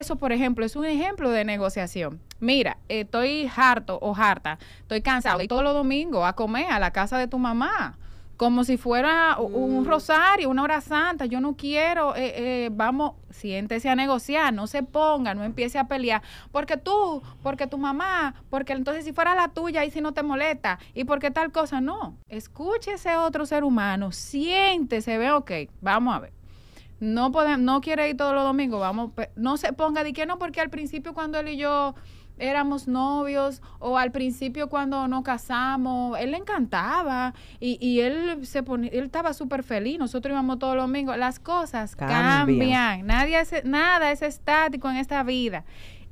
Eso, por ejemplo, es un ejemplo de negociación. Mira, estoy harto o harta, estoy cansado y todos los domingos a comer a la casa de tu mamá, como si fuera un mm. rosario, una hora santa. Yo no quiero, eh, eh, vamos, siéntese a negociar, no se ponga, no empiece a pelear, porque tú, porque tu mamá, porque entonces si fuera la tuya y si no te molesta, y porque tal cosa, no. Escúchese ese otro ser humano, siéntese, ve, ok, vamos a ver no podemos, no quiere ir todos los domingos, vamos, no se ponga de que no, porque al principio cuando él y yo éramos novios o al principio cuando nos casamos, él le encantaba y, y él se él estaba súper feliz, nosotros íbamos todos los domingos, las cosas cambian, Nadie nada es estático en esta vida.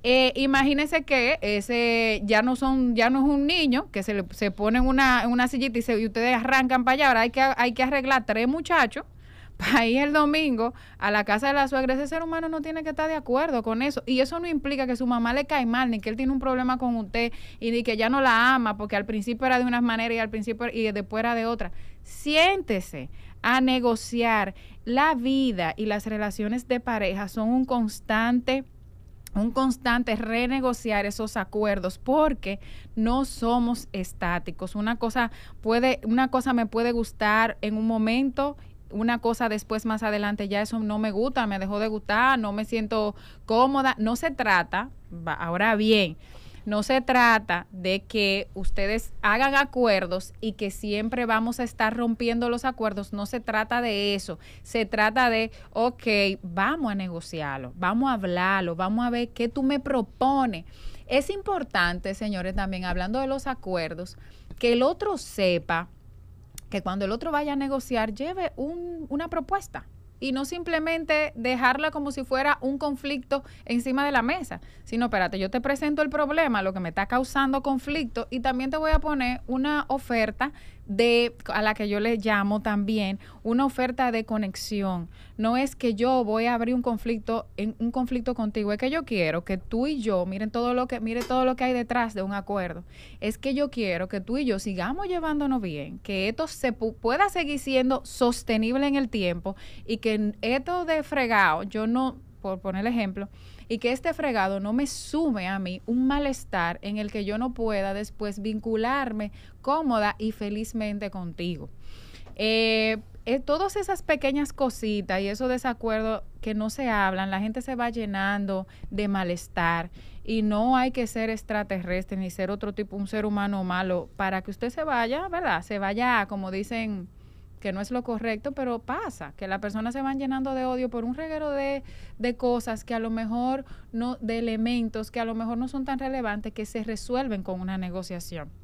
Eh, imagínense que ese ya no son ya no es un niño que se le, se pone en una, en una sillita y, se, y ustedes arrancan para allá, ahora hay que, hay que arreglar tres muchachos ahí el domingo a la casa de la suegra, ese ser humano no tiene que estar de acuerdo con eso. Y eso no implica que su mamá le cae mal, ni que él tiene un problema con usted, y ni que ya no la ama, porque al principio era de una manera y al principio y después era de otra. Siéntese a negociar. La vida y las relaciones de pareja son un constante un constante renegociar esos acuerdos porque no somos estáticos. Una cosa puede una cosa me puede gustar en un momento una cosa después más adelante, ya eso no me gusta, me dejó de gustar, no me siento cómoda. No se trata, ahora bien, no se trata de que ustedes hagan acuerdos y que siempre vamos a estar rompiendo los acuerdos, no se trata de eso, se trata de, ok, vamos a negociarlo, vamos a hablarlo, vamos a ver qué tú me propones. Es importante, señores, también hablando de los acuerdos, que el otro sepa que cuando el otro vaya a negociar lleve un, una propuesta y no simplemente dejarla como si fuera un conflicto encima de la mesa, sino espérate, yo te presento el problema, lo que me está causando conflicto y también te voy a poner una oferta de, a la que yo le llamo también, una oferta de conexión. No es que yo voy a abrir un conflicto, en, un conflicto contigo, es que yo quiero que tú y yo, miren todo lo que, mire todo lo que hay detrás de un acuerdo. Es que yo quiero que tú y yo sigamos llevándonos bien, que esto se pueda seguir siendo sostenible en el tiempo y que esto de fregado, yo no por poner el ejemplo, y que este fregado no me sume a mí un malestar en el que yo no pueda después vincularme cómoda y felizmente contigo. Eh, eh, todas esas pequeñas cositas y esos desacuerdos que no se hablan, la gente se va llenando de malestar y no hay que ser extraterrestre ni ser otro tipo, un ser humano malo para que usted se vaya, ¿verdad? Se vaya, como dicen que no es lo correcto, pero pasa, que las personas se van llenando de odio por un reguero de, de, cosas que a lo mejor no, de elementos que a lo mejor no son tan relevantes que se resuelven con una negociación.